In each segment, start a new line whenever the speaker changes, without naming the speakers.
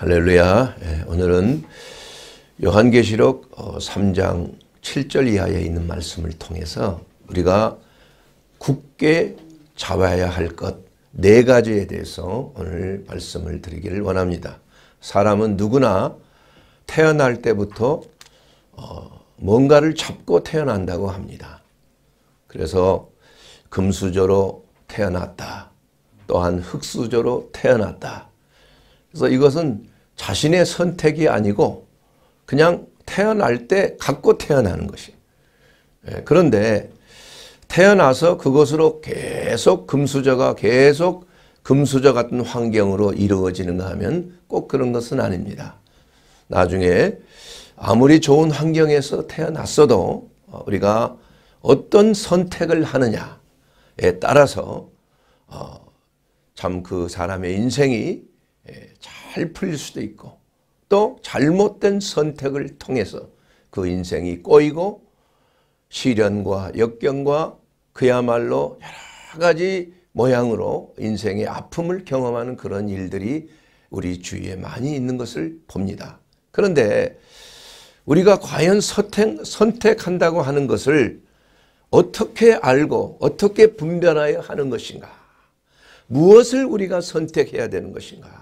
할렐루야. 예, 오늘은 요한계시록 3장 어, 7절 이하에 있는 말씀을 통해서 우리가 굳게 잡아야 할 것 네 가지에 대해서 오늘 말씀을 드리기를 원합니다. 사람은 누구나 태어날 때부터 어, 뭔가를 잡고 태어난다고 합니다. 그래서 금수저로 태어났다. 또한 흙수저로 태어났다. 그래서 이것은 자신의 선택이 아니고 그냥 태어날 때 갖고 태어나는 것이. 예, 그런데 태어나서 그것으로 계속 금수저가 계속 금수저 같은 환경으로 이루어지는가 하면 꼭 그런 것은 아닙니다. 나중에 아무리 좋은 환경에서 태어났어도 우리가 어떤 선택을 하느냐에 따라서 어, 참그 사람의 인생이 예, 잘잘 풀릴 수도 있고 또 잘못된 선택을 통해서 그 인생이 꼬이고 시련과 역경과 그야말로 여러 가지 모양으로 인생의 아픔을 경험하는 그런 일들이 우리 주위에 많이 있는 것을 봅니다. 그런데 우리가 과연 선택, 선택한다고 하는 것을 어떻게 알고 어떻게 분별하여 하는 것인가? 무엇을 우리가 선택해야 되는 것인가?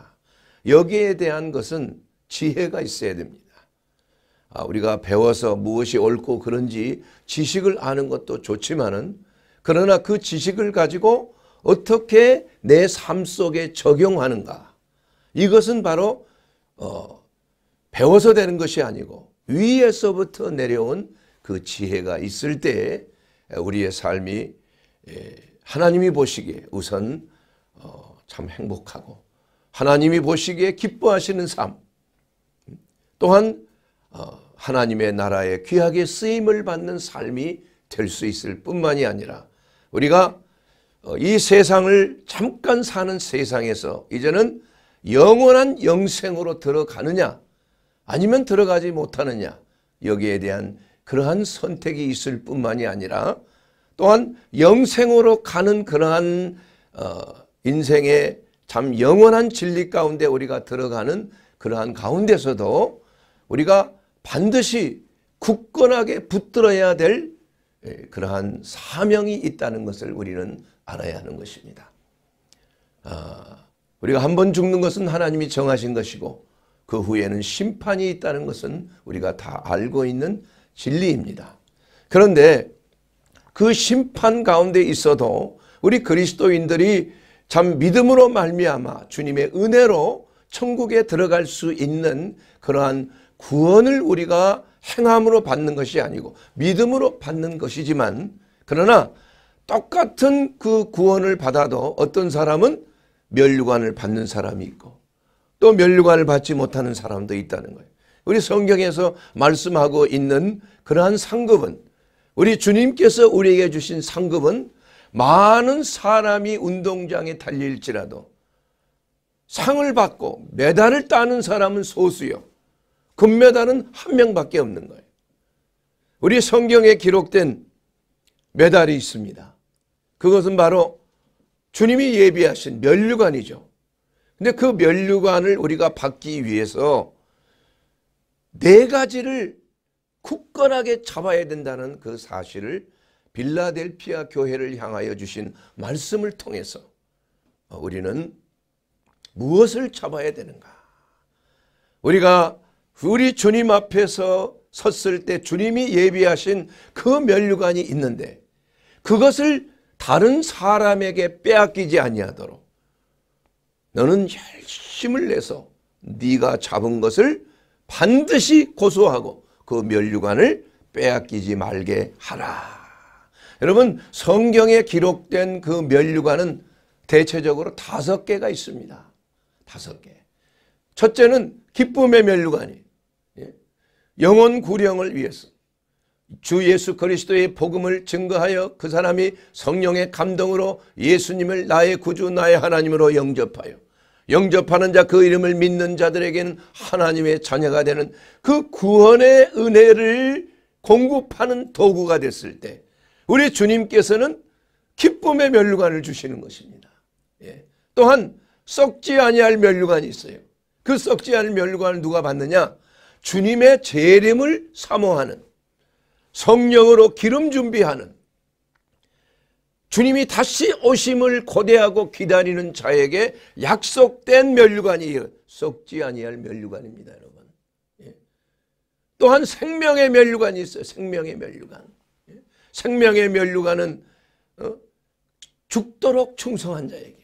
여기에 대한 것은 지혜가 있어야 됩니다. 아, 우리가 배워서 무엇이 옳고 그런지 지식을 아는 것도 좋지만은 그러나 그 지식을 가지고 어떻게 내 삶 속에 적용하는가 이것은 바로 어, 배워서 되는 것이 아니고 위에서부터 내려온 그 지혜가 있을 때 우리의 삶이 예, 하나님이 보시기에 우선 어, 참 행복하고 하나님이 보시기에 기뻐하시는 삶 또한 어, 하나님의 나라에 귀하게 쓰임을 받는 삶이 될 수 있을 뿐만이 아니라 우리가 어, 이 세상을 잠깐 사는 세상에서 이제는 영원한 영생으로 들어가느냐 아니면 들어가지 못하느냐 여기에 대한 그러한 선택이 있을 뿐만이 아니라 또한 영생으로 가는 그러한 어, 인생의 참 영원한 진리 가운데 우리가 들어가는 그러한 가운데서도 우리가 반드시 굳건하게 붙들어야 될 예, 그러한 사명이 있다는 것을 우리는 알아야 하는 것입니다. 아, 우리가 한 번 죽는 것은 하나님이 정하신 것이고 그 후에는 심판이 있다는 것은 우리가 다 알고 있는 진리입니다. 그런데 그 심판 가운데 있어도 우리 그리스도인들이 참 믿음으로 말미암아 주님의 은혜로 천국에 들어갈 수 있는 그러한 구원을 우리가 행함으로 받는 것이 아니고 믿음으로 받는 것이지만 그러나 똑같은 그 구원을 받아도 어떤 사람은 멸류관을 받는 사람이 있고 또 멸류관을 받지 못하는 사람도 있다는 거예요. 우리 성경에서 말씀하고 있는 그러한 상급은 우리 주님께서 우리에게 주신 상급은 많은 사람이 운동장에 달릴지라도 상을 받고 메달을 따는 사람은 소수요. 금메달은 한 명밖에 없는 거예요. 우리 성경에 기록된 메달이 있습니다. 그것은 바로 주님이 예비하신 면류관이죠. 근데 그 면류관을 우리가 받기 위해서 네 가지를 굳건하게 잡아야 된다는 그 사실을 빌라델피아 교회를 향하여 주신 말씀을 통해서 우리는 무엇을 잡아야 되는가? 우리가 우리 주님 앞에서 섰을 때 주님이 예비하신 그 면류관이 있는데 그것을 다른 사람에게 빼앗기지 아니하도록 너는 열심을 내서 네가 잡은 것을 반드시 고소하고 그 면류관을 빼앗기지 말게 하라. 여러분 성경에 기록된 그 면류관은 대체적으로 다섯 개가 있습니다. 다섯 개. 첫째는 기쁨의 면류관이 예? 영혼 구령을 위해서 주 예수 그리스도의 복음을 증거하여 그 사람이 성령의 감동으로 예수님을 나의 구주 나의 하나님으로 영접하여 영접하는 자 그 이름을 믿는 자들에게는 하나님의 자녀가 되는 그 구원의 은혜를 공급하는 도구가 됐을 때 우리 주님께서는 기쁨의 면류관을 주시는 것입니다. 예. 또한 썩지 아니할 면류관이 있어요. 그 썩지 않을 면류관을 누가 받느냐? 주님의 재림을 사모하는 성령으로 기름 준비하는 주님이 다시 오심을 고대하고 기다리는 자에게 약속된 면류관이 썩지 아니할 면류관입니다, 여러분. 예. 또한 생명의 면류관이 있어요. 생명의 면류관. 생명의 멸류관은 어? 죽도록 충성한 자에게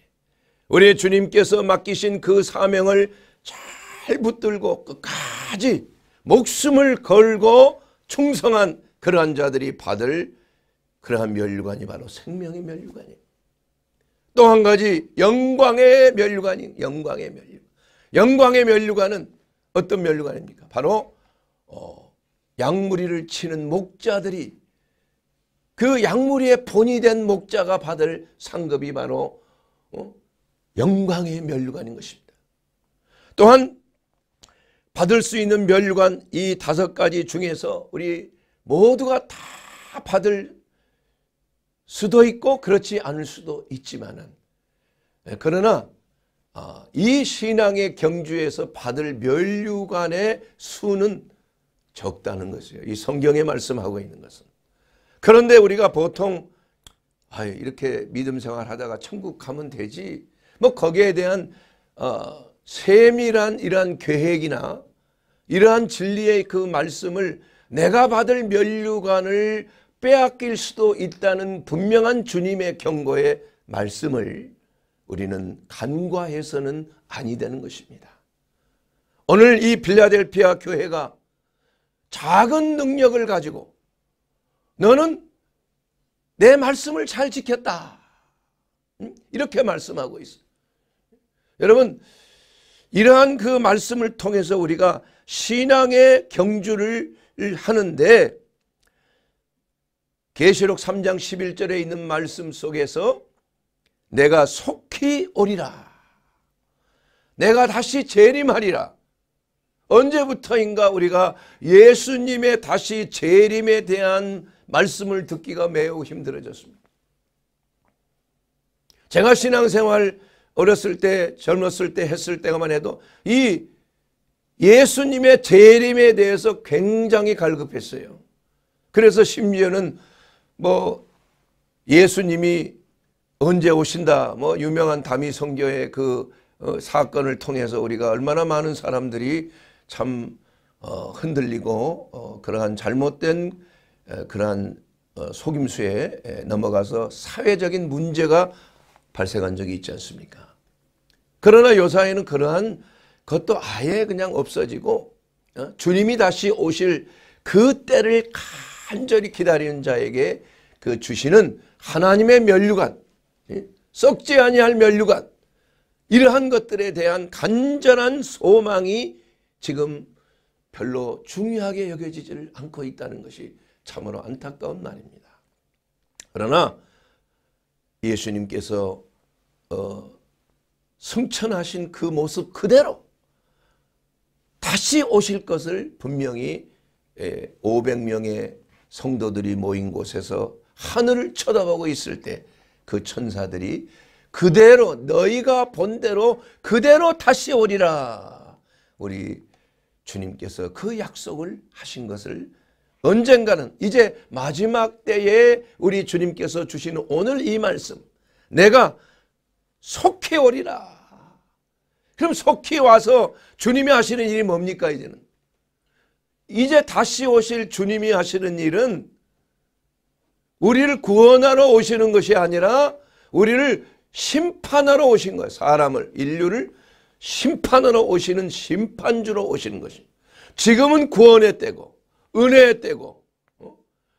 우리 주님께서 맡기신 그 사명을 잘 붙들고 끝까지 목숨을 걸고 충성한 그러한 자들이 받을 그러한 멸류관이 바로 생명의 멸류관이에요. 또 한 가지 영광의 멸류관이 영광의 멸류. 영광의 멸류관은 어떤 멸류관입니까? 바로 어, 양무리를 치는 목자들이 그 양무리의 본이 된 목자가 받을 상급이 바로 어? 영광의 멸류관인 것입니다. 또한 받을 수 있는 멸류관 이 다섯 가지 중에서 우리 모두가 다 받을 수도 있고 그렇지 않을 수도 있지만은 예, 그러나 아, 이 신앙의 경주에서 받을 멸류관의 수는 적다는 것이에요. 이 성경에 말씀하고 있는 것은. 그런데 우리가 보통 아 이렇게 믿음 생활 하다가 천국 가면 되지 뭐 거기에 대한 어, 세밀한 이러한 계획이나 이러한 진리의 그 말씀을 내가 받을 면류관을 빼앗길 수도 있다는 분명한 주님의 경고의 말씀을 우리는 간과해서는 아니 되는 것입니다. 오늘 이 빌라델피아 교회가 작은 능력을 가지고 너는 내 말씀을 잘 지켰다. 이렇게 말씀하고 있어요. 여러분 이러한 그 말씀을 통해서 우리가 신앙의 경주를 하는데 계시록 3장 11절에 있는 말씀 속에서 내가 속히 오리라. 내가 다시 재림하리라. 언제부터인가 우리가 예수님의 다시 재림에 대한 말씀을 듣기가 매우 힘들어졌습니다. 제가 신앙생활 어렸을 때 젊었을 때 했을 때만 해도 이 예수님의 재림에 대해서 굉장히 갈급했어요. 그래서 심지어는 뭐 예수님이 언제 오신다 뭐 유명한 다미 성교의 그 어, 사건을 통해서 우리가 얼마나 많은 사람들이 참 어, 흔들리고 어, 그러한 잘못된 그러한 어, 속임수에 넘어가서 사회적인 문제가 발생한 적이 있지 않습니까? 그러나 요사에는 그러한 것도 아예 그냥 없어지고 어, 주님이 다시 오실 그 때를 간절히 기다리는 자에게 그 주시는 하나님의 면류관, 썩지 아니할 면류관, 이러한 것들에 대한 간절한 소망이 지금 별로 중요하게 여겨지지 않고 있다는 것이 참으로 안타까운 날입니다. 그러나 예수님께서 어, 승천하신 그 모습 그대로 다시 오실 것을 분명히 500명의 예, 성도들이 모인 곳에서 하늘을 쳐다보고 있을 때 그 천사들이 그대로 너희가 본 대로 그대로 다시 오리라. 우리 주님께서 그 약속을 하신 것을 언젠가는 이제 마지막 때에 우리 주님께서 주시는 오늘 이 말씀 내가 속히 오리라. 그럼 속히 와서 주님이 하시는 일이 뭡니까 이제는? 이제 다시 오실 주님이 하시는 일은 우리를 구원하러 오시는 것이 아니라 우리를 심판하러 오신 거예요. 사람을 인류를 심판하러 오시는 심판주로 오시는 것이 지금은 구원의 때고 은혜의 때고 어?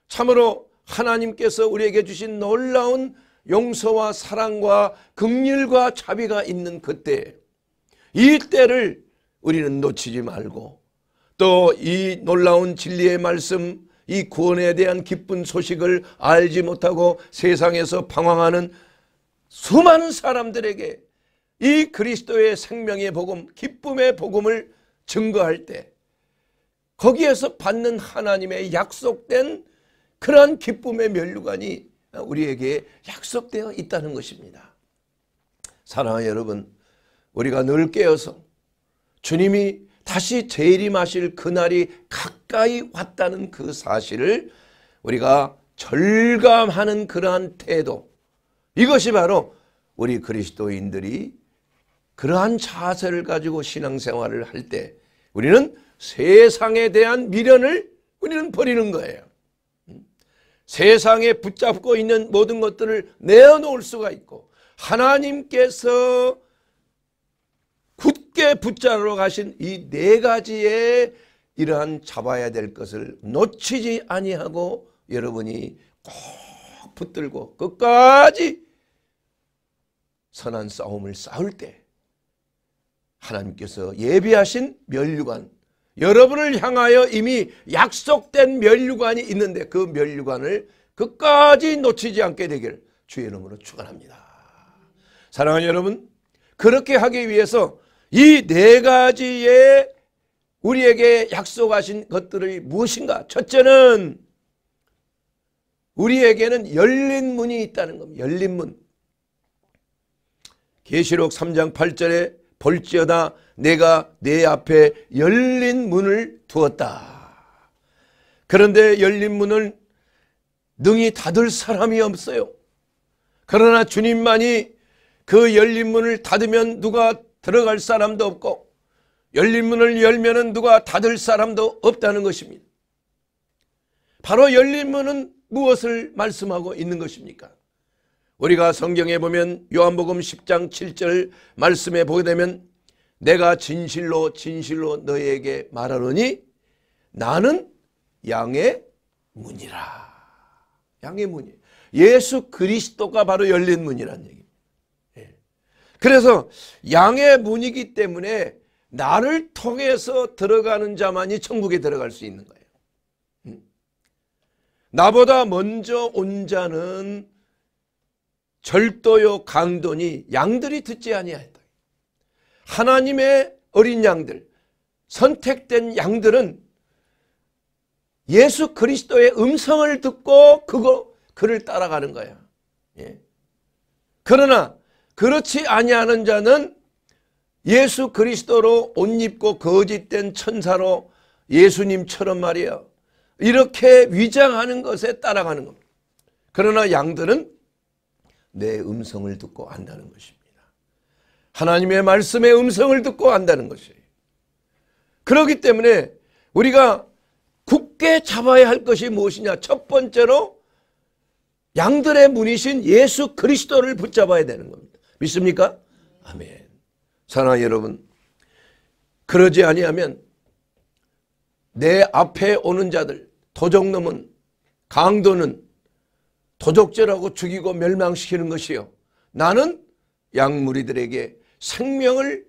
참으로 하나님께서 우리에게 주신 놀라운 용서와 사랑과 긍휼과 자비가 있는 그때 이 때를 우리는 놓치지 말고 또 이 놀라운 진리의 말씀 이 구원에 대한 기쁜 소식을 알지 못하고 세상에서 방황하는 수많은 사람들에게 이 그리스도의 생명의 복음 기쁨의 복음을 증거할 때 거기에서 받는 하나님의 약속된 그러한 기쁨의 면류관이 우리에게 약속되어 있다는 것입니다. 사랑하는 여러분 우리가 늘 깨어서 주님이 다시 재림하실 그날이 가까이 왔다는 그 사실을 우리가 절감하는 그러한 태도 이것이 바로 우리 그리스도인들이 그러한 자세를 가지고 신앙생활을 할 때 우리는 세상에 대한 미련을 우리는 버리는 거예요. 음? 세상에 붙잡고 있는 모든 것들을 내어놓을 수가 있고 하나님께서 굳게 붙잡으러 가신 이 네 가지의 이러한 잡아야 될 것을 놓치지 아니하고 여러분이 꼭 붙들고 끝까지 선한 싸움을 싸울 때 하나님께서 예비하신 멸류관 여러분을 향하여 이미 약속된 멸류관이 있는데 그 멸류관을 끝까지 놓치지 않게 되길 주의 이름으로 축원합니다. 사랑하는 여러분, 그렇게 하기 위해서 이 네 가지의 우리에게 약속하신 것들이 무엇인가? 첫째는 우리에게는 열린 문이 있다는 겁니다. 열린 문. 계시록 3장 8절에 볼지어다 내가 내 앞에 열린 문을 두었다. 그런데 열린 문을 능히 닫을 사람이 없어요. 그러나 주님만이 그 열린 문을 닫으면 누가 들어갈 사람도 없고 열린 문을 열면 누가 닫을 사람도 없다는 것입니다. 바로 열린 문은 무엇을 말씀하고 있는 것입니까? 우리가 성경에 보면 요한복음 10장 7절 말씀에 보게 되면 내가 진실로 진실로 너희에게 말하노니 나는 양의 문이라. 양의 문이. 예수 그리스도가 바로 열린 문이라는 얘기입니다. 예. 그래서 양의 문이기 때문에 나를 통해서 들어가는 자만이 천국에 들어갈 수 있는 거예요. 음. 나보다 먼저 온 자는 절도요 강도니 양들이 듣지 아니하였다. 하나님의 어린 양들 선택된 양들은 예수 그리스도의 음성을 듣고 그거 그를 따라가는 거야. 예. 그러나 그렇지 아니하는 자는 예수 그리스도로 옷 입고 거짓된 천사로 예수님처럼 말이야. 이렇게 위장하는 것에 따라가는 겁니다. 그러나 양들은 내 음성을 듣고 안다는 것입니다. 하나님의 말씀의 음성을 듣고 안다는 것이에요. 그렇기 때문에 우리가 굳게 잡아야 할 것이 무엇이냐? 첫 번째로 양들의 문이신 예수 그리스도를 붙잡아야 되는 겁니다. 믿습니까? 아멘. 사랑하 여러분, 그러지 아니하면 내 앞에 오는 자들, 도적놈은, 강도는 도적질하고 죽이고 멸망시키는 것이요. 나는 양무리들에게 생명을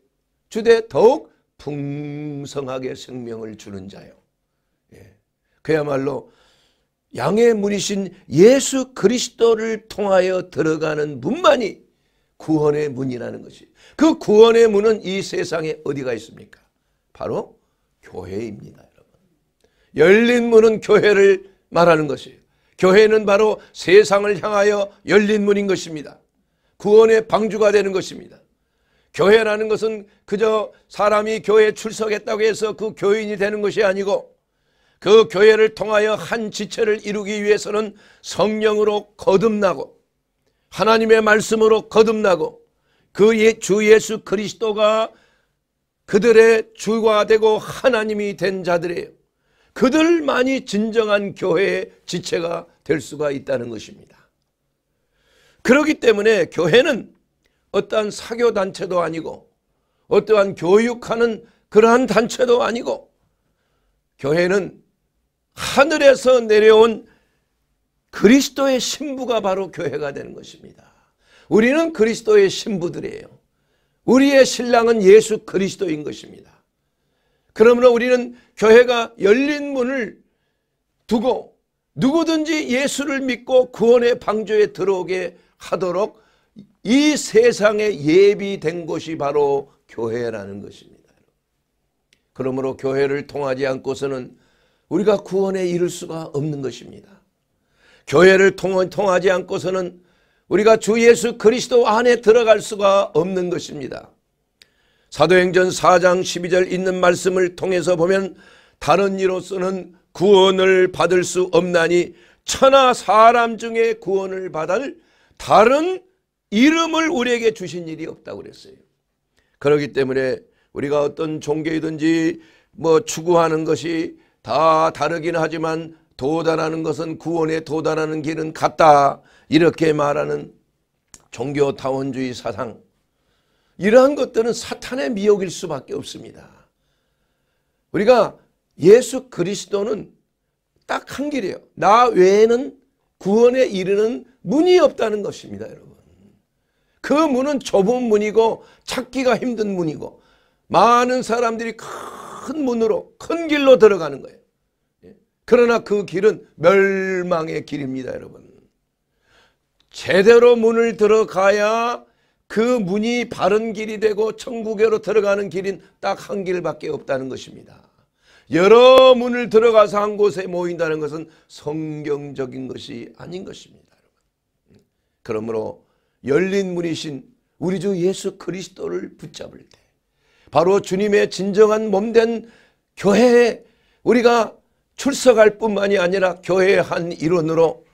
주되 더욱 풍성하게 생명을 주는 자요. 예. 그야말로 양의 문이신 예수 그리스도를 통하여 들어가는 문만이 구원의 문이라는 것이. 그 구원의 문은 이 세상에 어디가 있습니까? 바로 교회입니다, 여러분. 열린 문은 교회를 말하는 것이에요. 교회는 바로 세상을 향하여 열린 문인 것입니다. 구원의 방주가 되는 것입니다. 교회라는 것은 그저 사람이 교회에 출석했다고 해서 그 교인이 되는 것이 아니고 그 교회를 통하여 한 지체를 이루기 위해서는 성령으로 거듭나고 하나님의 말씀으로 거듭나고 그 주 예, 예수 그리스도가 그들의 주가 되고 하나님이 된 자들이에요. 그들만이 진정한 교회의 지체가 될 수가 있다는 것입니다. 그렇기 때문에 교회는 어떠한 사교 단체도 아니고 어떠한 교육하는 그러한 단체도 아니고 교회는 하늘에서 내려온 그리스도의 신부가 바로 교회가 되는 것입니다. 우리는 그리스도의 신부들이에요. 우리의 신랑은 예수 그리스도인 것입니다. 그러므로 우리는 교회가 열린 문을 두고 누구든지 예수를 믿고 구원의 방조에 들어오게 하도록 이 세상에 예비된 것이 바로 교회라는 것입니다. 그러므로 교회를 통하지 않고서는 우리가 구원에 이를 수가 없는 것입니다. 교회를 통하지 않고서는 우리가 주 예수 그리스도 안에 들어갈 수가 없는 것입니다. 사도행전 4장 12절 있는 말씀을 통해서 보면 다른 이로서는 구원을 받을 수 없나니 천하 사람 중에 구원을 받을 다른 이름을 우리에게 주신 일이 없다고 그랬어요. 그렇기 때문에 우리가 어떤 종교이든지 뭐 추구하는 것이 다 다르긴 하지만 도달하는 것은 구원에 도달하는 길은 같다 이렇게 말하는 종교타원주의 사상 이러한 것들은 사탄의 미혹일 수밖에 없습니다. 우리가 예수 그리스도는 딱 한 길이에요. 나 외에는 구원에 이르는 문이 없다는 것입니다. 여러분. 그 문은 좁은 문이고 찾기가 힘든 문이고 많은 사람들이 큰 문으로 큰 길로 들어가는 거예요. 예? 그러나 그 길은 멸망의 길입니다. 여러분. 제대로 문을 들어가야 그 문이 바른 길이 되고 천국으로 들어가는 길인 딱 한 길밖에 없다는 것입니다. 여러 문을 들어가서 한 곳에 모인다는 것은 성경적인 것이 아닌 것입니다. 그러므로 열린 문이신 우리 주 예수 그리스도를 붙잡을 때 바로 주님의 진정한 몸된 교회에 우리가 출석할 뿐만이 아니라 교회의 한 일원으로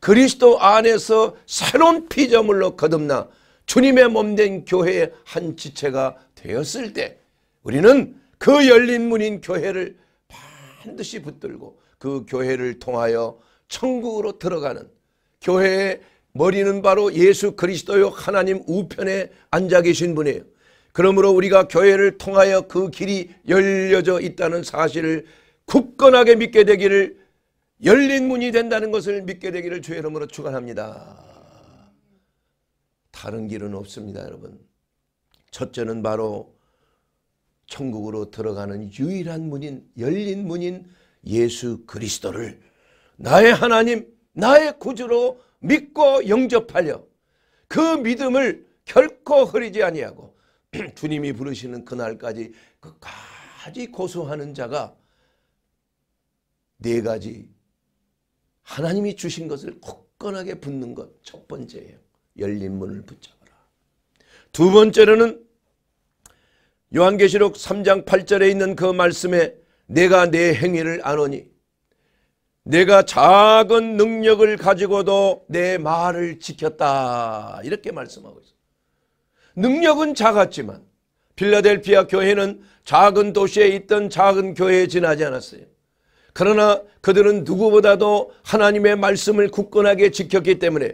그리스도 안에서 새로운 피조물로 거듭나 주님의 몸 된 교회의 한 지체가 되었을 때 우리는 그 열린 문인 교회를 반드시 붙들고 그 교회를 통하여 천국으로 들어가는 교회의 머리는 바로 예수 그리스도요 하나님 우편에 앉아 계신 분이에요. 그러므로 우리가 교회를 통하여 그 길이 열려져 있다는 사실을 굳건하게 믿게 되기를 열린 문이 된다는 것을 믿게 되기를 주의 이름으로 축원합니다. 다른 길은 없습니다, 여러분. 첫째는 바로 천국으로 들어가는 유일한 문인, 열린 문인 예수 그리스도를 나의 하나님, 나의 구주로 믿고 영접하려 그 믿음을 결코 흐리지 아니하고 주님이 부르시는 그날까지 끝까지 고소하는 자가 네 가지 하나님이 주신 것을 굳건하게 붙는 것 첫 번째예요. 열린 문을 붙잡아라. 두 번째로는 요한계시록 3장 8절에 있는 그 말씀에 내가 내 행위를 아노니 내가 작은 능력을 가지고도 내 말을 지켰다. 이렇게 말씀하고 있어요. 능력은 작았지만 필라델피아 교회는 작은 도시에 있던 작은 교회에 지나지 않았어요. 그러나 그들은 누구보다도 하나님의 말씀을 굳건하게 지켰기 때문에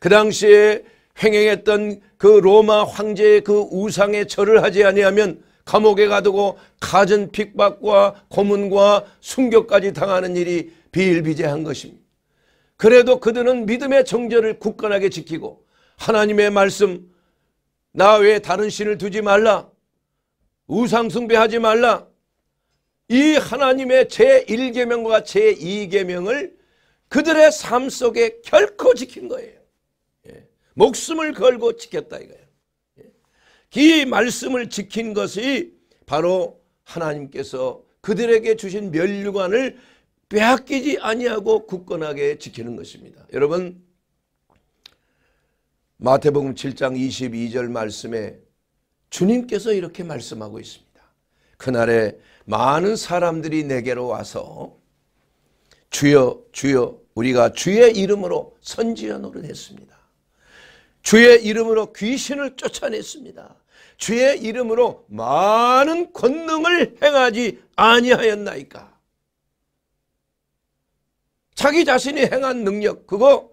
그 당시에 횡행했던 그 로마 황제의 그우상의 절을 하지 아니하면 감옥에 가두고 가진 핍박과 고문과 순교까지 당하는 일이 비일비재한 것입니다. 그래도 그들은 믿음의 정절을 굳건하게 지키고 하나님의 말씀 나 외에 다른 신을 두지 말라 우상 숭배하지 말라 이 하나님의 제1계명과 제2계명을 그들의 삶 속에 결코 지킨 거예요. 목숨을 걸고 지켰다 이거예요. 이 예? 말씀을 지킨 것이 바로 하나님께서 그들에게 주신 면류관을 빼앗기지 아니하고 굳건하게 지키는 것입니다. 여러분 마태복음 7장 22절 말씀에 주님께서 이렇게 말씀하고 있습니다. 그날에 많은 사람들이 내게로 와서 주여 주여 우리가 주의 이름으로 선지자 노릇했습니다. 주의 이름으로 귀신을 쫓아냈습니다. 주의 이름으로 많은 권능을 행하지 아니하였나이까. 자기 자신이 행한 능력 그거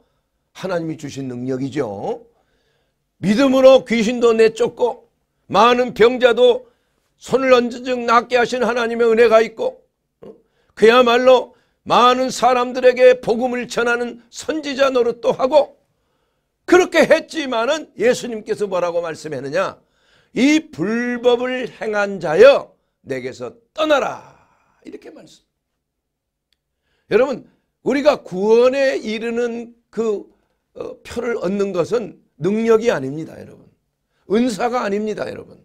하나님이 주신 능력이죠. 믿음으로 귀신도 내쫓고 많은 병자도 손을 언제적 낫게 하신 하나님의 은혜가 있고 어? 그야말로 많은 사람들에게 복음을 전하는 선지자 노릇도 하고 그렇게 했지만은 예수님께서 뭐라고 말씀했느냐? 이 불법을 행한 자여 내게서 떠나라. 이렇게 말씀. 여러분, 우리가 구원에 이르는 그 어, 표를 얻는 것은 능력이 아닙니다, 여러분. 은사가 아닙니다, 여러분.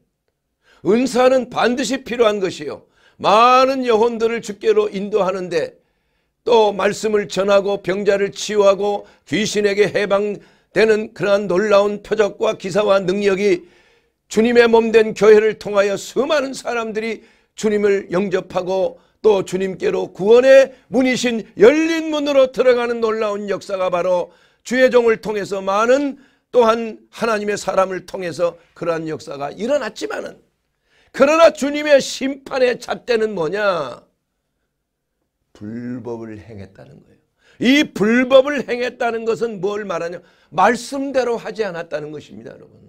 은사는 반드시 필요한 것이요. 많은 영혼들을 주께로 인도하는데 또 말씀을 전하고 병자를 치유하고 귀신에게 해방 되는 그러한 놀라운 표적과 기사와 능력이 주님의 몸된 교회를 통하여 수많은 사람들이 주님을 영접하고 또 주님께로 구원의 문이신 열린 문으로 들어가는 놀라운 역사가 바로 주의 종을 통해서 많은 또한 하나님의 사람을 통해서 그러한 역사가 일어났지만은 그러나 주님의 심판의 잣대는 뭐냐? 불법을 행했다는 거예요. 이 불법을 행했다는 것은 뭘 말하냐? 말씀대로 하지 않았다는 것입니다, 여러분.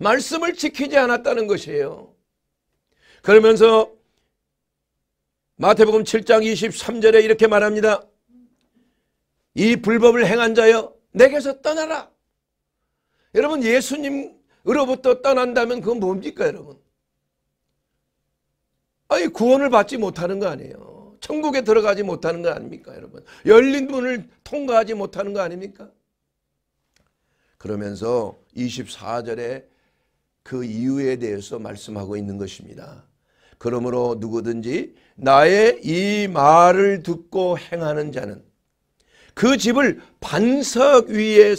말씀을 지키지 않았다는 것이에요. 그러면서 마태복음 7장 23절에 이렇게 말합니다. 이 불법을 행한 자여 내게서 떠나라. 여러분 예수님으로부터 떠난다면 그건 뭡니까 여러분? 아니 구원을 받지 못하는 거 아니에요. 천국에 들어가지 못하는 거 아닙니까 여러분 열린 문을 통과하지 못하는 거 아닙니까 그러면서 24절에 그 이유에 대해서 말씀하고 있는 것입니다 그러므로 누구든지 나의 이 말을 듣고 행하는 자는 그 집을 반석 위에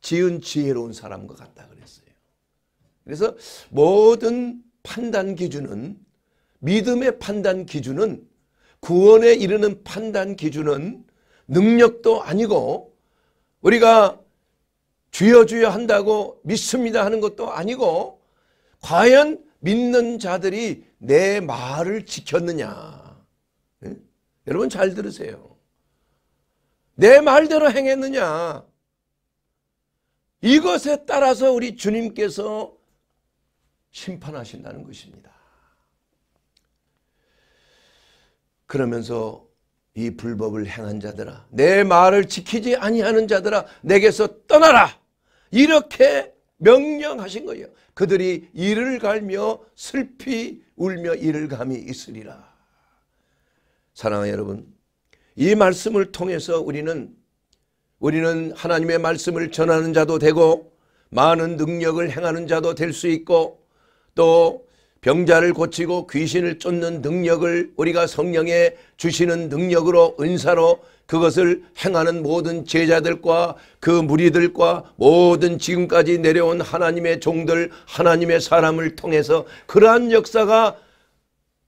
지은 지혜로운 사람과 같다 그랬어요. 그래서 모든 판단 기준은 믿음의 판단 기준은 구원에 이르는 판단 기준은 능력도 아니고 우리가 주여 주여 한다고 믿습니다 하는 것도 아니고 과연 믿는 자들이 내 말을 지켰느냐 네? 여러분 잘 들으세요 내 말대로 행했느냐 이것에 따라서 우리 주님께서 심판하신다는 것입니다 그러면서 이 불법을 행한 자들아 내 말을 지키지 아니하는 자들아 내게서 떠나라 이렇게 명령하신 거예요 그들이 이를 갈며 슬피 울며 이를 감이 있으리라 사랑하 여러분 이 말씀을 통해서 우리는 우리는 하나님의 말씀을 전하는 자도 되고 많은 능력을 행하는 자도 될 수 있고 또 병자를 고치고 귀신을 쫓는 능력을 우리가 성령에 주시는 능력으로 은사로 그것을 행하는 모든 제자들과 그 무리들과 모든 지금까지 내려온 하나님의 종들 하나님의 사람을 통해서 그러한 역사가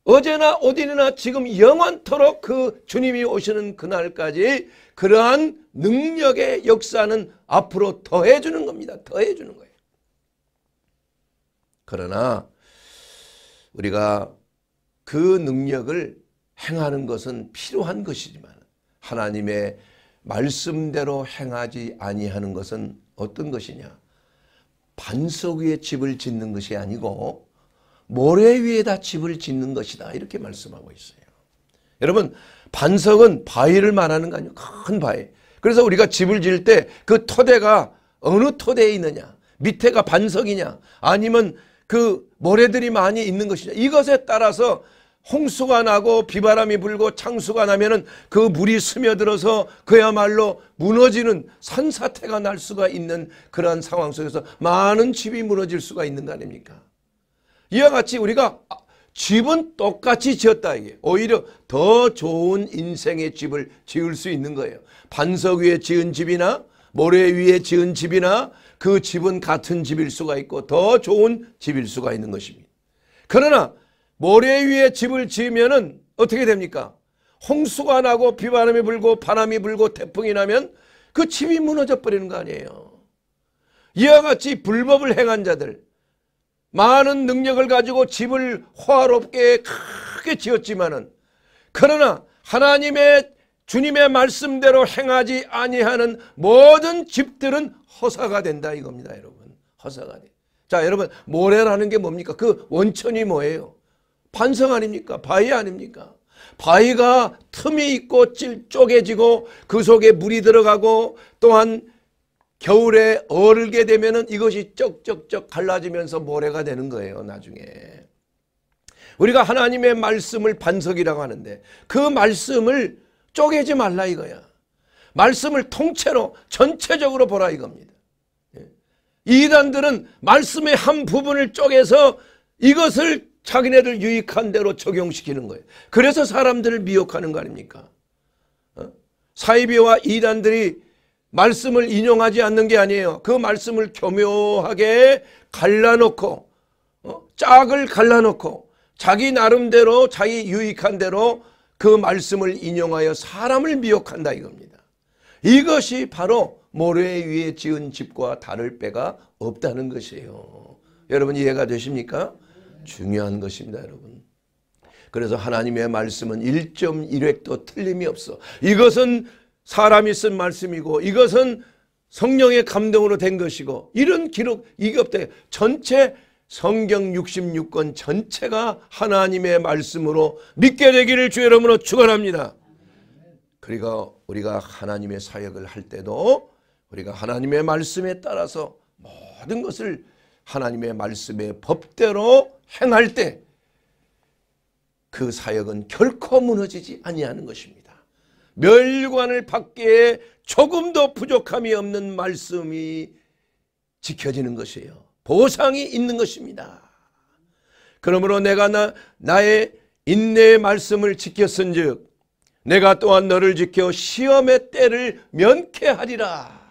어제나 어디나 지금 영원토록 그 주님이 오시는 그날까지 그러한 능력의 역사는 앞으로 더해주는 겁니다. 더해주는 거예요. 그러나 우리가 그 능력을 행하는 것은 필요한 것이지만 하나님의 말씀대로 행하지 아니하는 것은 어떤 것이냐 반석 위에 집을 짓는 것이 아니고 모래 위에다 집을 짓는 것이다 이렇게 말씀하고 있어요 여러분 반석은 바위를 말하는 거 아니에요 큰 바위 그래서 우리가 집을 지을 때 그 토대가 어느 토대에 있느냐 밑에가 반석이냐 아니면 그 모래들이 많이 있는 것이죠. 이것에 따라서 홍수가 나고 비바람이 불고 창수가 나면은 그 물이 스며들어서 그야말로 무너지는 산사태가 날 수가 있는 그러한 상황 속에서 많은 집이 무너질 수가 있는 거 아닙니까? 이와 같이 우리가 집은 똑같이 지었다 이게 오히려 더 좋은 인생의 집을 지을 수 있는 거예요. 반석 위에 지은 집이나 모래 위에 지은 집이나 그 집은 같은 집일 수가 있고 더 좋은 집일 수가 있는 것입니다. 그러나 모래 위에 집을 지으면 어떻게 됩니까? 홍수가 나고 비바람이 불고 바람이 불고 태풍이 나면 그 집이 무너져 버리는 거 아니에요. 이와 같이 불법을 행한 자들 많은 능력을 가지고 집을 호화롭게 크게 지었지만은 그러나 하나님의 주님의 말씀대로 행하지 아니하는 모든 집들은 허사가 된다 이겁니다 여러분 허사가 돼. 자 여러분 모래라는 게 뭡니까 그 원천이 뭐예요 반성 아닙니까 바위 아닙니까 바위가 틈이 있고 찔 쪼개지고 그 속에 물이 들어가고 또한 겨울에 얼게 되면은 이것이 쩍쩍쩍 갈라지면서 모래가 되는 거예요 나중에 우리가 하나님의 말씀을 반석이라고 하는데 그 말씀을 쪼개지 말라 이거야. 말씀을 통째로 전체적으로 보라 이겁니다. 예. 이단들은 말씀의 한 부분을 쪼개서 이것을 자기네들 유익한 대로 적용시키는 거예요. 그래서 사람들을 미혹하는 거 아닙니까? 어? 사이비와 이단들이 말씀을 인용하지 않는 게 아니에요. 그 말씀을 교묘하게 갈라놓고 어? 짝을 갈라놓고 자기 나름대로 자기 유익한 대로 그 말씀을 인용하여 사람을 미혹한다 이겁니다. 이것이 바로 모래 위에 지은 집과 다를 바가 없다는 것이에요. 여러분 이해가 되십니까? 중요한 것입니다 여러분. 그래서 하나님의 말씀은 1.1획도 틀림이 없어. 이것은 사람이 쓴 말씀이고 이것은 성령의 감동으로 된 것이고 이런 기록 이게 없다. 전체 성경 66권 전체가 하나님의 말씀으로 믿게 되기를 주의 이름으로 축원합니다. 그리고 우리가 하나님의 사역을 할 때도 우리가 하나님의 말씀에 따라서 모든 것을 하나님의 말씀의 법대로 행할 때 그 사역은 결코 무너지지 아니하는 것입니다. 멸관을 받기에 조금도 부족함이 없는 말씀이 지켜지는 것이에요. 보상이 있는 것입니다. 그러므로 내가 나, 나의 인내의 말씀을 지켰은즉 내가 또한 너를 지켜 시험의 때를 면케하리라.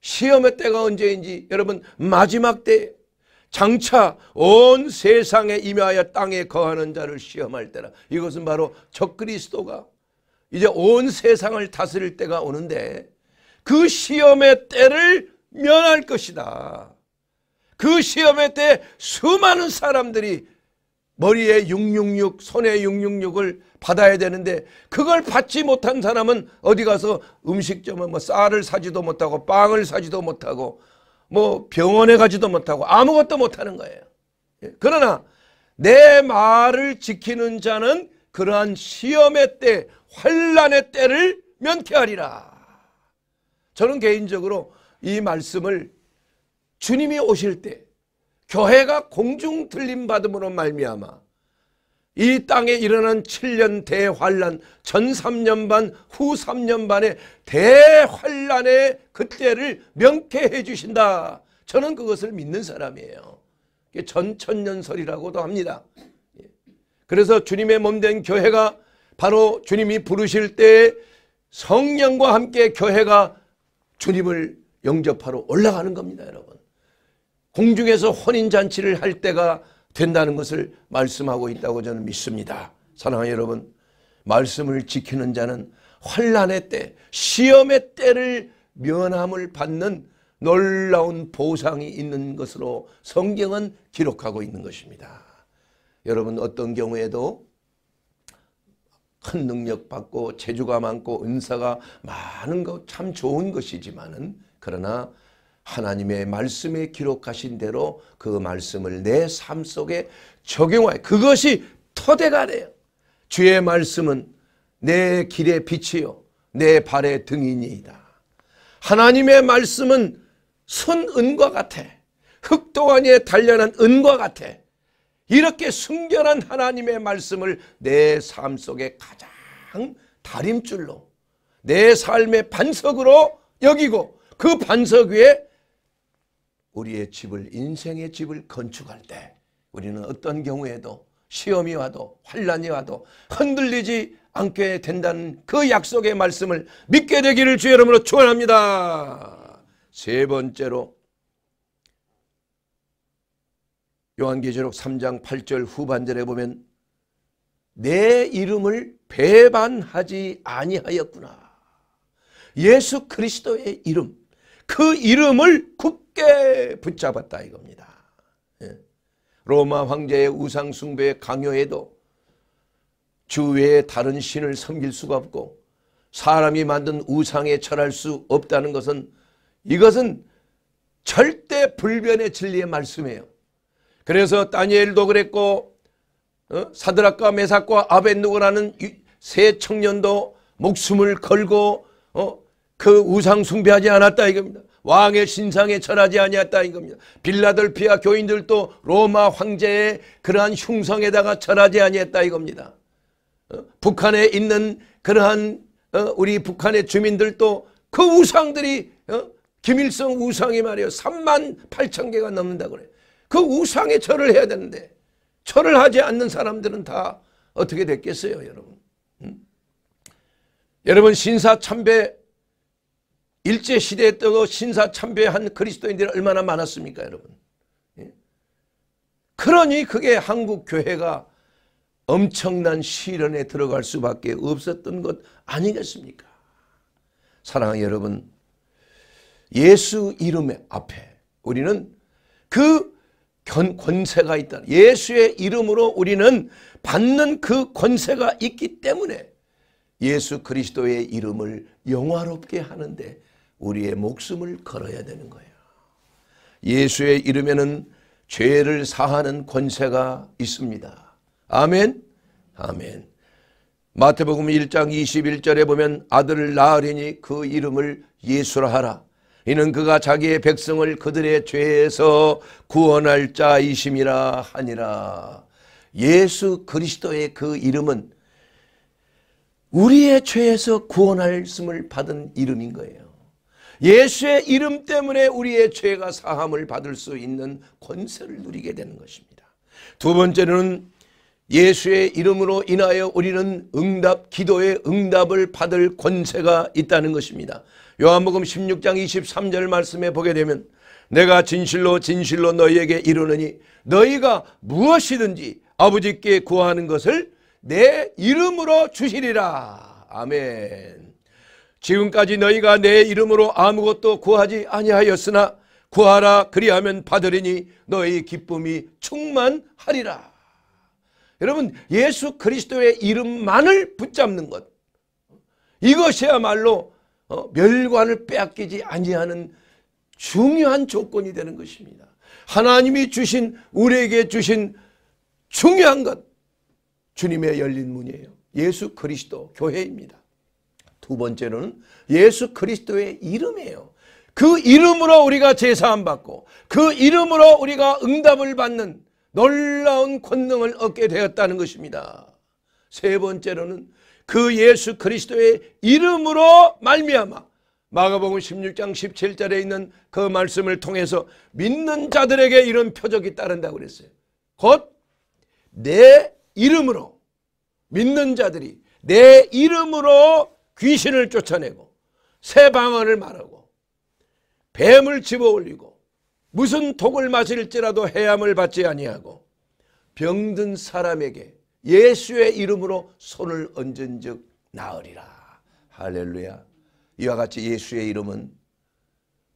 시험의 때가 언제인지 여러분 마지막 때 장차 온 세상에 임하여 땅에 거하는 자를 시험할 때라. 이것은 바로 적그리스도가 이제 온 세상을 다스릴 때가 오는데 그 시험의 때를 면할 것이다. 그 시험회 때 수많은 사람들이 머리에 666, 손에 666을 받아야 되는데 그걸 받지 못한 사람은 어디 가서 음식점에 뭐 쌀을 사지도 못하고 빵을 사지도 못하고 뭐 병원에 가지도 못하고 아무것도 못하는 거예요. 예, 그러나 내 말을 지키는 자는 그러한 시험의 때, 환란의 때를 면케하리라. 저는 개인적으로 이 말씀을 주님이 오실 때 교회가 공중 들림 받음으로 말미암아 이 땅에 일어난 7년 대환란 전 3년 반 후 3년 반의 대환란의 그때를 명쾌해 주신다. 저는 그것을 믿는 사람이에요. 전천년설이라고도 합니다. 예. 그래서 주님의 몸 된 교회가 바로 주님이 부르실 때 성령과 함께 교회가 주님을 영접하러 올라가는 겁니다. 여러분. 공중에서 혼인잔치를 할 때가 된다는 것을 말씀하고 있다고 저는 믿습니다. 사랑하는 여러분 말씀을 지키는 자는 환란의 때 시험의 때를 면함을 받는 놀라운 보상이 있는 것으로 성경은 기록하고 있는 것입니다. 여러분 어떤 경우에도 큰 능력 받고 재주가 많고 은사가 많은 것 참 좋은 것이지만은 그러나 하나님의 말씀에 기록하신 대로 그 말씀을 내 삶 속에 적용하여 그것이 토대가 돼요. 주의 말씀은 내 길의 빛이요 내 발의 등이니이다. 하나님의 말씀은 순은과 같아. 흑동안에 단련한 은과 같아. 이렇게 순결한 하나님의 말씀을 내 삶 속에 가장 다림줄로 내 삶의 반석으로 여기고 그 반석 위에 우리의 집을 인생의 집을 건축할 때 우리는 어떤 경우에도 시험이 와도 환란이 와도 흔들리지 않게 된다는 그 약속의 말씀을 믿게 되기를 주여 이름으로 축원합니다. 세 번째로 요한계시록 3장 8절 후반절에 보면 내 이름을 배반하지 아니하였구나. 예수 그리스도의 이름 그 이름을 굳 굳게 붙잡았다 이겁니다. 예. 로마 황제의 우상 숭배 강요해도 주외에 다른 신을 섬길 수가 없고 사람이 만든 우상에 절할 수 없다는 것은 이것은 절대 불변의 진리의 말씀이에요. 그래서 다니엘도 그랬고 어? 사드락과 메삭과 아벤누고라는 세 청년도 목숨을 걸고 어? 그 우상 숭배하지 않았다 이겁니다. 왕의 신상에 절하지 아니었다 이겁니다. 빌라델피아 교인들도 로마 황제의 그러한 흉성에다가 절하지 아니했다 이겁니다. 어? 북한에 있는 그러한 어? 우리 북한의 주민들도 그 우상들이 어? 김일성 우상이 말이에요. 3만 8천 개가 넘는다 그래그 우상에 절을 해야 되는데 절을 하지 않는 사람들은 다 어떻게 됐겠어요 여러분. 음? 여러분 신사참배 일제시대에 떠서 신사참배한 그리스도인들이 얼마나 많았습니까 여러분. 예? 그러니 그게 한국교회가 엄청난 시련에 들어갈 수밖에 없었던 것 아니겠습니까? 사랑하는 여러분 예수 이름 앞에 우리는 그 권세가 있다. 예수의 이름으로 우리는 받는 그 권세가 있기 때문에 예수 그리스도의 이름을 영화롭게 하는데 우리의 목숨을 걸어야 되는 거예요. 예수의 이름에는 죄를 사하는 권세가 있습니다. 아멘. 아멘. 마태복음 1장 21절에 보면 아들을 낳으리니 그 이름을 예수라 하라. 이는 그가 자기의 백성을 그들의 죄에서 구원할 자이심이라 하니라. 예수 그리스도의 그 이름은 우리의 죄에서 구원할숨을 받은 이름인 거예요. 예수의 이름 때문에 우리의 죄가 사함을 받을 수 있는 권세를 누리게 되는 것입니다. 두 번째는 예수의 이름으로 인하여 우리는 응답 기도의 응답을 받을 권세가 있다는 것입니다. 요한복음 16장 23절 말씀에 보게 되면 내가 진실로 진실로 너희에게 이르느니 너희가 무엇이든지 아버지께 구하는 것을 내 이름으로 주시리라. 아멘. 지금까지 너희가 내 이름으로 아무것도 구하지 아니하였으나 구하라 그리하면 받으리니 너희 기쁨이 충만하리라. 여러분 예수 그리스도의 이름만을 붙잡는 것 이것이야말로 어, 멸관을 빼앗기지 아니하는 중요한 조건이 되는 것입니다. 하나님이 주신 우리에게 주신 중요한 것 주님의 열린 문이에요. 예수 그리스도 교회입니다. 두 번째로는 예수 그리스도의 이름이에요. 그 이름으로 우리가 제사함 받고 그 이름으로 우리가 응답을 받는 놀라운 권능을 얻게 되었다는 것입니다. 세 번째로는 그 예수 그리스도의 이름으로 말미암아 마가복음 16장 17절에 있는 그 말씀을 통해서 믿는 자들에게 이런 표적이 따른다고 그랬어요. 곧 내 이름으로 믿는 자들이 내 이름으로 귀신을 쫓아내고 새 방언을 말하고 뱀을 집어올리고 무슨 독을 마실지라도 해함을 받지 아니하고 병든 사람에게 예수의 이름으로 손을 얹은 즉 나으리라 할렐루야 이와 같이 예수의 이름은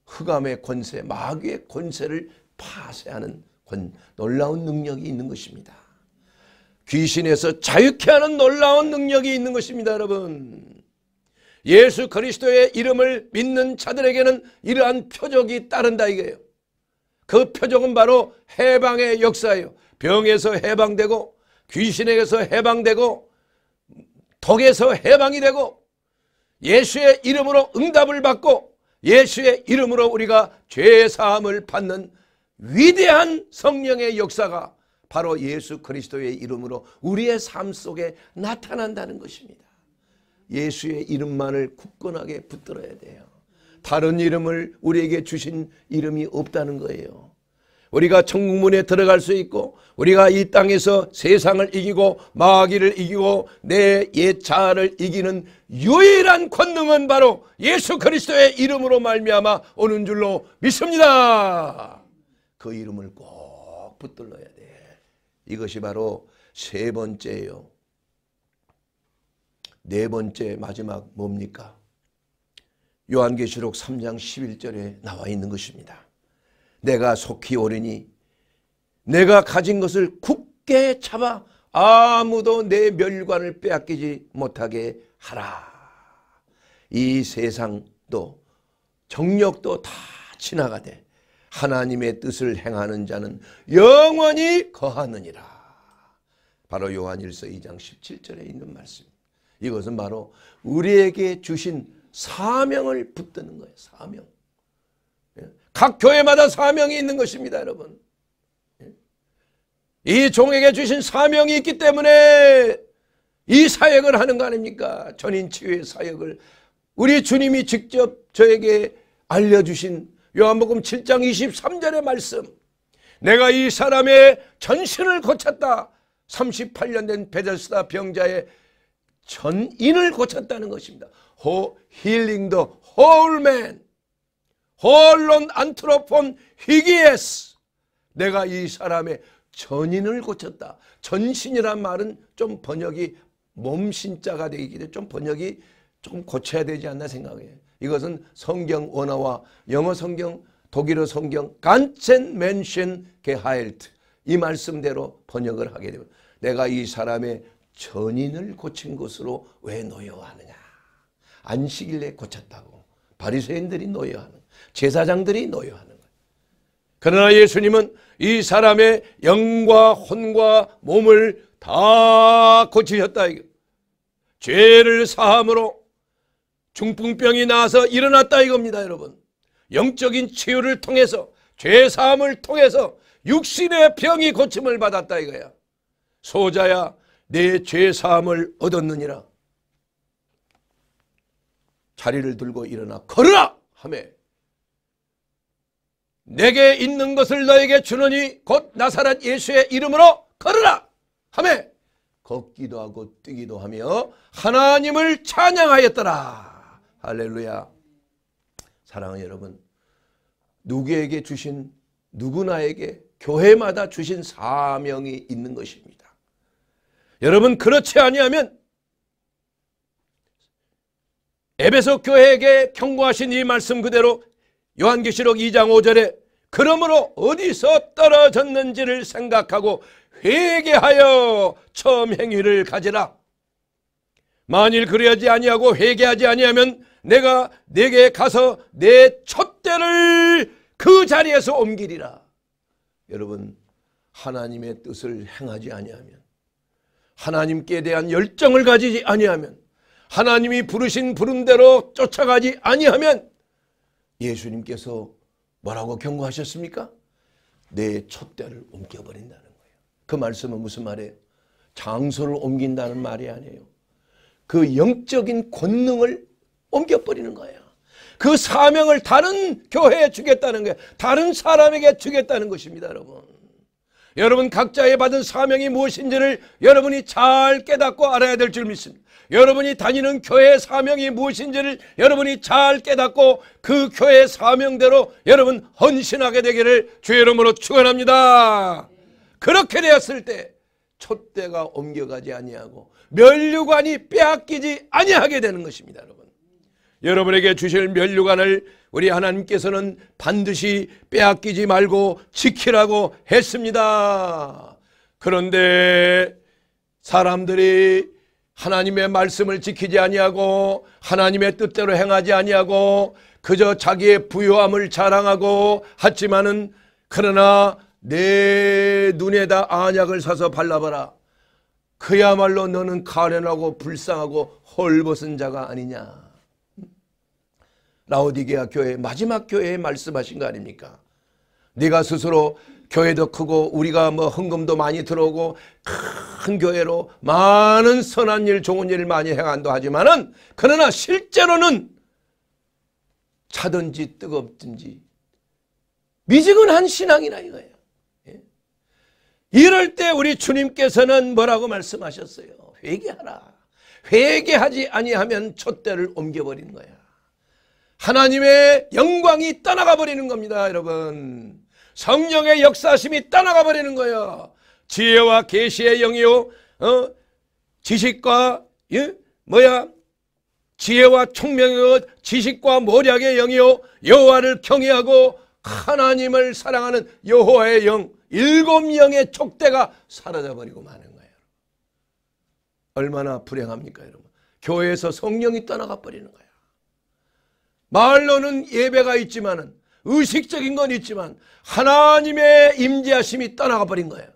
흑암의 권세 마귀의 권세를 파쇄하는 권, 놀라운 능력이 있는 것입니다 귀신에서 자유케 하는 놀라운 능력이 있는 것입니다 여러분 예수 그리스도의 이름을 믿는 자들에게는 이러한 표적이 따른다 이거예요. 그 표적은 바로 해방의 역사예요. 병에서 해방되고 귀신에게서 해방되고 독에서 해방이 되고 예수의 이름으로 응답을 받고 예수의 이름으로 우리가 죄사함을 받는 위대한 성령의 역사가 바로 예수 그리스도의 이름으로 우리의 삶 속에 나타난다는 것입니다. 예수의 이름만을 굳건하게 붙들어야 돼요. 다른 이름을 우리에게 주신 이름이 없다는 거예요. 우리가 천국문에 들어갈 수 있고 우리가 이 땅에서 세상을 이기고 마귀를 이기고 내 예차를 이기는 유일한 권능은 바로 예수 그리스도의 이름으로 말미암아 오는 줄로 믿습니다. 그 이름을 꼭 붙들어야 돼. 이것이 바로 세 번째예요. 네 번째 마지막 뭡니까? 요한계시록 3장 11절에 나와 있는 것입니다. 내가 속히 오리니 내가 가진 것을 굳게 잡아 아무도 내 멸관을 빼앗기지 못하게 하라. 이 세상도 정력도 다 지나가되 하나님의 뜻을 행하는 자는 영원히 거하느니라. 바로 요한일서 2장 17절에 있는 말씀. 이것은 바로 우리에게 주신 사명을 붙드는 거예요. 사명. 예? 각 교회마다 사명이 있는 것입니다. 여러분. 예? 이 종에게 주신 사명이 있기 때문에 이 사역을 하는 거 아닙니까? 전인치유의 사역을 우리 주님이 직접 저에게 알려주신 요한복음 7장 23절의 말씀 내가 이 사람의 전신을 고쳤다 38년 된 베데스다 병자의 전인을 고쳤다는 것입니다. 호 힐링 더 홀맨 홀론 안트로폰 히기에스 내가 이 사람의 전인을 고쳤다. 전신이란 말은 좀 번역이 몸신자가 되기 때문에 좀 번역이 조 고쳐야 되지 않나 생각해요. 이것은 성경 원어와 영어 성경 독일어 성경 간첸 맨션 게하일트 이 말씀대로 번역을 하게 되면 내가 이 사람의 전인을 고친 것으로 왜 노여워하느냐. 안식일에 고쳤다고. 바리새인들이 노여하는 제사장들이 노여하는 그러나 예수님은 이 사람의 영과 혼과 몸을 다 고치셨다. 이거. 죄를 사함으로 중풍병이 나서 일어났다 이겁니다 여러분. 영적인 치유를 통해서 죄 사함을 통해서 육신의 병이 고침을 받았다 이거야. 소자야 내 죄사함을 얻었느니라 자리를 들고 일어나 걸으라 하매 내게 있는 것을 너에게 주느니 곧 나사렛 예수의 이름으로 걸으라 하매 걷기도 하고 뛰기도 하며 하나님을 찬양하였더라 할렐루야 사랑하는 여러분 누구에게 주신 누구나에게 교회마다 주신 사명이 있는 것입니다 여러분 그렇지 아니하면 에베소 교회에게 경고하신 이 말씀 그대로 요한계시록 2장 5절에 그러므로 어디서 떨어졌는지를 생각하고 회개하여 처음 행위를 가지라. 만일 그래야지 아니하고 회개하지 아니하면 내가 내게 가서 내 첫대를 그 자리에서 옮기리라. 여러분 하나님의 뜻을 행하지 아니하면 하나님께 대한 열정을 가지지 아니하면 하나님이 부르신 부름대로 쫓아가지 아니하면 예수님께서 뭐라고 경고하셨습니까? 내 촛대를 옮겨버린다는 거예요. 그 말씀은 무슨 말이에요? 장소를 옮긴다는 말이 아니에요. 그 영적인 권능을 옮겨버리는 거예요. 그 사명을 다른 교회에 주겠다는 거예요. 다른 사람에게 주겠다는 것입니다, 여러분. 여러분 각자의 받은 사명이 무엇인지를 여러분이 잘 깨닫고 알아야 될 줄 믿습니다. 여러분이 다니는 교회의 사명이 무엇인지를 여러분이 잘 깨닫고 그 교회의 사명대로 여러분 헌신하게 되기를 주의 이름으로 축원합니다. 그렇게 되었을 때 촛대가 옮겨가지 아니하고 면류관이 빼앗기지 아니하게 되는 것입니다, 여러분. 여러분에게 주실 면류관을 우리 하나님께서는 반드시 빼앗기지 말고 지키라고 했습니다. 그런데 사람들이 하나님의 말씀을 지키지 아니하고 하나님의 뜻대로 행하지 아니하고 그저 자기의 부요함을 자랑하고 하지만은 그러나 내 눈에다 안약을 사서 발라봐라. 그야말로 너는 가련하고 불쌍하고 헐벗은 자가 아니냐. 라오디게아 교회 마지막 교회에 말씀하신 거 아닙니까? 네가 스스로 교회도 크고 우리가 뭐 헌금도 많이 들어오고 큰 교회로 많은 선한 일 좋은 일 많이 행한도 하지만은 그러나 실제로는 차든지 뜨겁든지 미지근한 신앙이라 이거예요. 예? 이럴 때 우리 주님께서는 뭐라고 말씀하셨어요? 회개하라. 회개하지 아니하면 촛대를 옮겨버린 거야. 하나님의 영광이 떠나가 버리는 겁니다, 여러분. 성령의 역사심이 떠나가 버리는 거예요. 지혜와 계시의 영이요, 어? 지식과 예? 뭐야? 지혜와 총명이 지식과 모략의 영이요, 여호와를 경외하고 하나님을 사랑하는 여호와의 영, 일곱 영의 촉대가 사라져 버리고 마는 거예요. 얼마나 불행합니까, 여러분? 교회에서 성령이 떠나가 버리는 거예요. 말로는 예배가 있지만 의식적인 건 있지만 하나님의 임재하심이 떠나가 버린 거예요.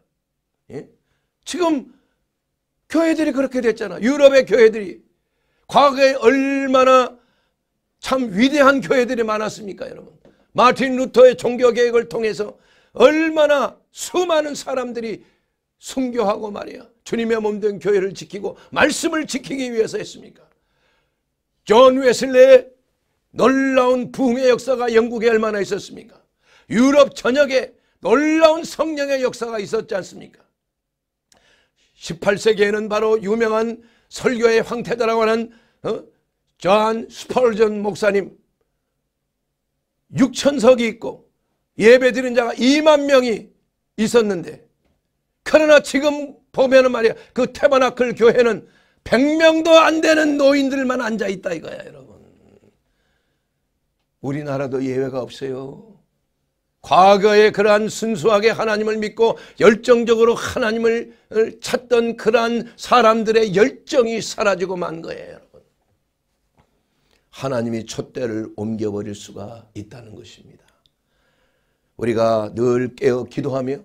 예? 지금 교회들이 그렇게 됐잖아. 유럽의 교회들이 과거에 얼마나 참 위대한 교회들이 많았습니까, 여러분? 마틴 루터의 종교 개혁을 통해서 얼마나 수많은 사람들이 순교하고 말이야. 주님의 몸 된 교회를 지키고 말씀을 지키기 위해서 했습니까? 존 웨슬레의 놀라운 부흥의 역사가 영국에 얼마나 있었습니까? 유럽 전역에 놀라운 성령의 역사가 있었지 않습니까? 18세기에는 바로 유명한 설교의 황태자라고 하는 어? 저한 스펄전 목사님 6천석이 있고 예배드린 자가 2만 명이 있었는데 그러나 지금 보면 은 말이야 그 테바나클 교회는 100명도 안 되는 노인들만 앉아있다 이거야 여러분 우리나라도 예외가 없어요. 과거에 그러한 순수하게 하나님을 믿고 열정적으로 하나님을 찾던 그러한 사람들의 열정이 사라지고 만 거예요. 여러분. 하나님이 촛대를 옮겨버릴 수가 있다는 것입니다. 우리가 늘 깨어 기도하며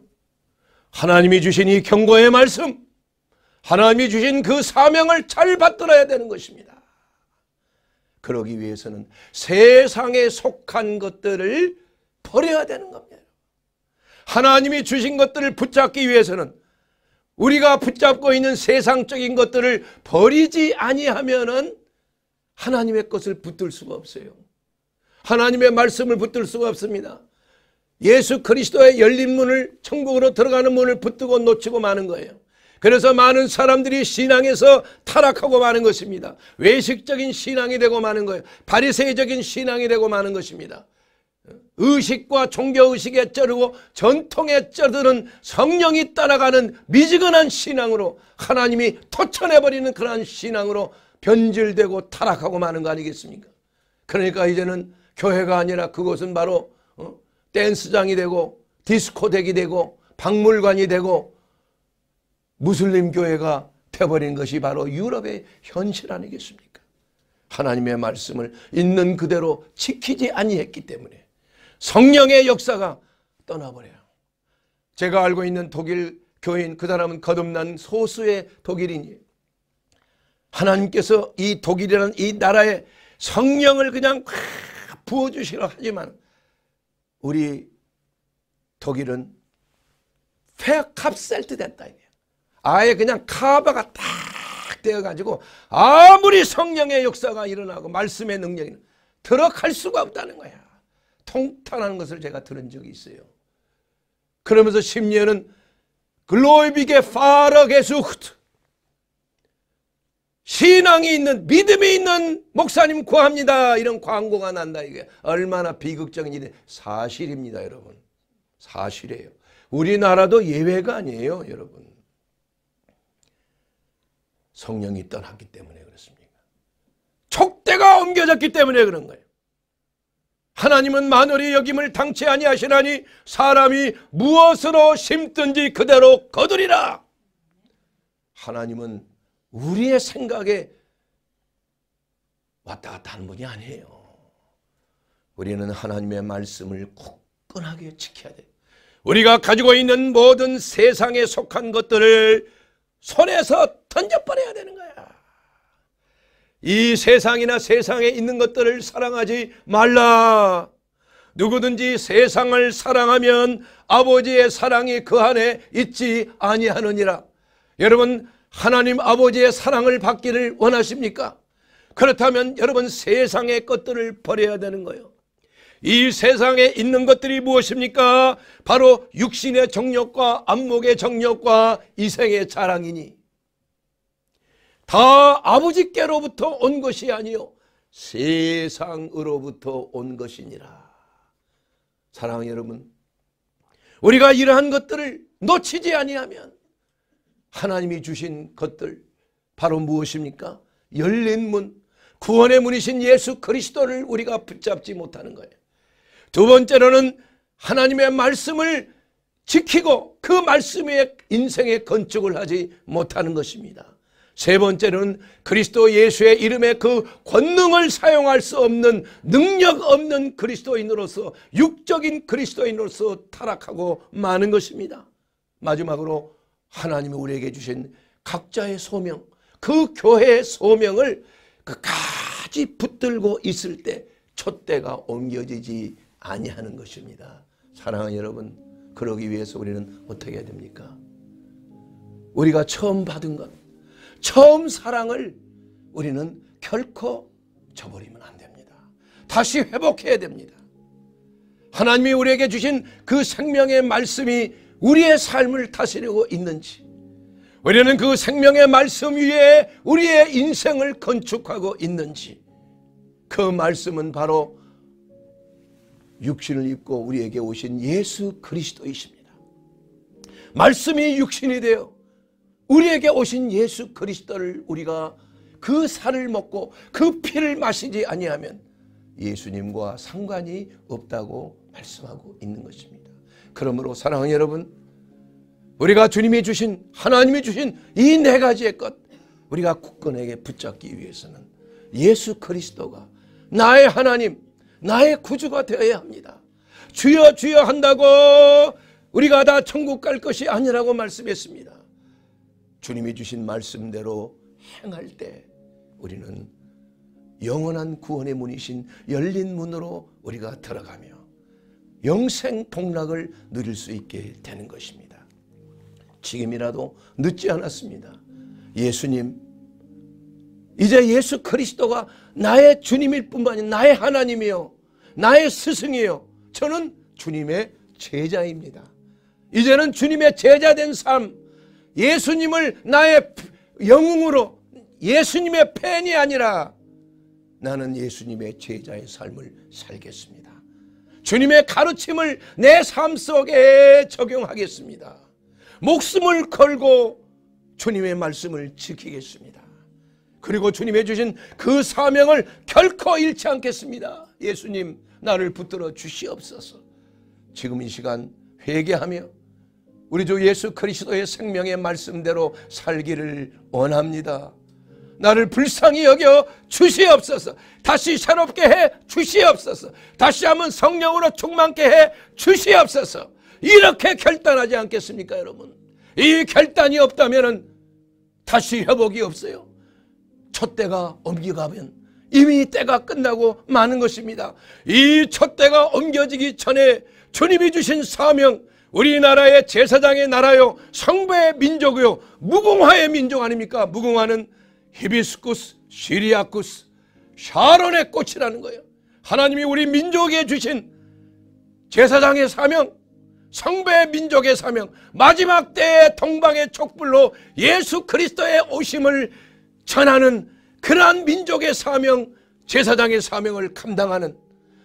하나님이 주신 이 경고의 말씀 하나님이 주신 그 사명을 잘 받들어야 되는 것입니다. 그러기 위해서는 세상에 속한 것들을 버려야 되는 겁니다. 하나님이 주신 것들을 붙잡기 위해서는 우리가 붙잡고 있는 세상적인 것들을 버리지 아니하면은 하나님의 것을 붙들 수가 없어요. 하나님의 말씀을 붙들 수가 없습니다. 예수 그리스도의 열린 문을 천국으로 들어가는 문을 붙들고 놓치고 마는 거예요. 그래서 많은 사람들이 신앙에서 타락하고 마는 것입니다. 외식적인 신앙이 되고 마는 거예요. 바리새적인 신앙이 되고 마는 것입니다. 의식과 종교의식에 쩌르고 전통에 쩌드는 성령이 따라가는 미지근한 신앙으로 하나님이 터쳐내버리는 그러한 신앙으로 변질되고 타락하고 마는 거 아니겠습니까? 그러니까 이제는 교회가 아니라 그곳은 바로 어? 댄스장이 되고 디스코덱이 되고 박물관이 되고 무슬림 교회가 돼버린 것이 바로 유럽의 현실 아니겠습니까? 하나님의 말씀을 있는 그대로 지키지 아니했기 때문에 성령의 역사가 떠나버려요. 제가 알고 있는 독일 교인 그 사람은 거듭난 소수의 독일인이 하나님께서 이 독일이라는 이 나라에 성령을 그냥 부어주시라 하지만 우리 독일은 페어 값셀트 됐다. 아예 그냥 카바가 딱 되어가지고 아무리 성령의 역사가 일어나고 말씀의 능력이 들어갈 수가 없다는 거야. 통탄하는 것을 제가 들은 적이 있어요. 그러면서 심리에는 글로이비게파르 게수트 신앙이 있는 믿음이 있는 목사님 구합니다 이런 광고가 난다 이게 얼마나 비극적인 일이 사실입니다 여러분 사실이에요 우리나라도 예외가 아니에요 여러분 성령이 떠났기 때문에 그렇습니까? 촉대가 옮겨졌기 때문에 그런 거예요. 하나님은 마늘이 여김을 당치 아니하시나니 사람이 무엇으로 심든지 그대로 거두리라. 하나님은 우리의 생각에 왔다 갔다 하는 분이 아니에요. 우리는 하나님의 말씀을 굳건하게 지켜야 돼. 우리가 가지고 있는 모든 세상에 속한 것들을 손에서 던져버려야 되는 거야. 이 세상이나 세상에 있는 것들을 사랑하지 말라. 누구든지 세상을 사랑하면 아버지의 사랑이 그 안에 있지 아니하느니라. 여러분 하나님 아버지의 사랑을 받기를 원하십니까? 그렇다면 여러분 세상의 것들을 버려야 되는 거예요. 이 세상에 있는 것들이 무엇입니까? 바로 육신의 정욕과 안목의 정욕과 이생의 자랑이니 다 아버지께로부터 온 것이 아니요 세상으로부터 온 것이니라. 사랑하는 여러분, 우리가 이러한 것들을 놓치지 아니하면 하나님이 주신 것들 바로 무엇입니까? 열린 문, 구원의 문이신 예수 그리스도를 우리가 붙잡지 못하는 거예요. 두 번째로는 하나님의 말씀을 지키고 그 말씀의 인생의 건축을 하지 못하는 것입니다. 세 번째는 그리스도 예수의 이름에그 권능을 사용할 수 없는 능력 없는 그리스도인으로서 육적인 그리스도인으로서 타락하고 많은 것입니다. 마지막으로 하나님이 우리에게 주신 각자의 소명, 그 교회의 소명을 그까지 붙들고 있을 때 첫대가 옮겨지지 아니하는 것입니다. 사랑하는 여러분, 그러기 위해서 우리는 어떻게 해야 됩니까? 우리가 처음 받은 것, 처음 사랑을 우리는 결코 저버리면 안 됩니다. 다시 회복해야 됩니다. 하나님이 우리에게 주신 그 생명의 말씀이 우리의 삶을 다스리고 있는지 우리는 그 생명의 말씀 위에 우리의 인생을 건축하고 있는지 그 말씀은 바로 육신을 입고 우리에게 오신 예수 그리스도이십니다. 말씀이 육신이 되어 우리에게 오신 예수 그리스도를 우리가 그 살을 먹고 그 피를 마시지 아니하면 예수님과 상관이 없다고 말씀하고 있는 것입니다. 그러므로 사랑하는 여러분 우리가 주님이 주신 하나님이 주신 이 네 가지의 것 우리가 굳건하게 붙잡기 위해서는 예수 그리스도가 나의 하나님 나의 구주가 되어야 합니다. 주여 주여 한다고 우리가 다 천국 갈 것이 아니라고 말씀했습니다. 주님이 주신 말씀대로 행할 때 우리는 영원한 구원의 문이신 열린 문으로 우리가 들어가며 영생 폭락을 누릴 수 있게 되는 것입니다. 지금이라도 늦지 않았습니다. 예수님 이제 예수 그리스도가 나의 주님일 뿐만 아니라 나의 하나님이요 나의 스승이요 저는 주님의 제자입니다. 이제는 주님의 제자된 삶 예수님을 나의 영웅으로 예수님의 팬이 아니라 나는 예수님의 제자의 삶을 살겠습니다. 주님의 가르침을 내 삶 속에 적용하겠습니다. 목숨을 걸고 주님의 말씀을 지키겠습니다. 그리고 주님의 주신 그 사명을 결코 잃지 않겠습니다. 예수님 나를 붙들어 주시옵소서. 지금 이 시간 회개하며 우리 주 예수 그리스도의 생명의 말씀대로 살기를 원합니다. 나를 불쌍히 여겨 주시옵소서. 다시 새롭게 해 주시옵소서. 다시 한번 성령으로 충만케 해 주시옵소서. 이렇게 결단하지 않겠습니까, 여러분? 이 결단이 없다면 다시 회복이 없어요. 첫 때가 옮겨가면 이미 때가 끝나고 마는 것입니다. 이 첫 때가 옮겨지기 전에 주님이 주신 사명, 우리나라의 제사장의 나라요 성배의 민족이요 무궁화의 민족 아닙니까? 무궁화는 히비스쿠스, 시리아쿠스, 샤론의 꽃이라는 거예요. 하나님이 우리 민족에 주신 제사장의 사명, 성배의 민족의 사명, 마지막 때의 동방의 촛불로 예수 그리스도의 오심을 전하는 그러한 민족의 사명, 제사장의 사명을 감당하는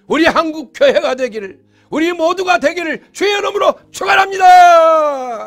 우리 한국 교회가 되기를 우리 모두가 되기를 주의 이름으로 축원합니다.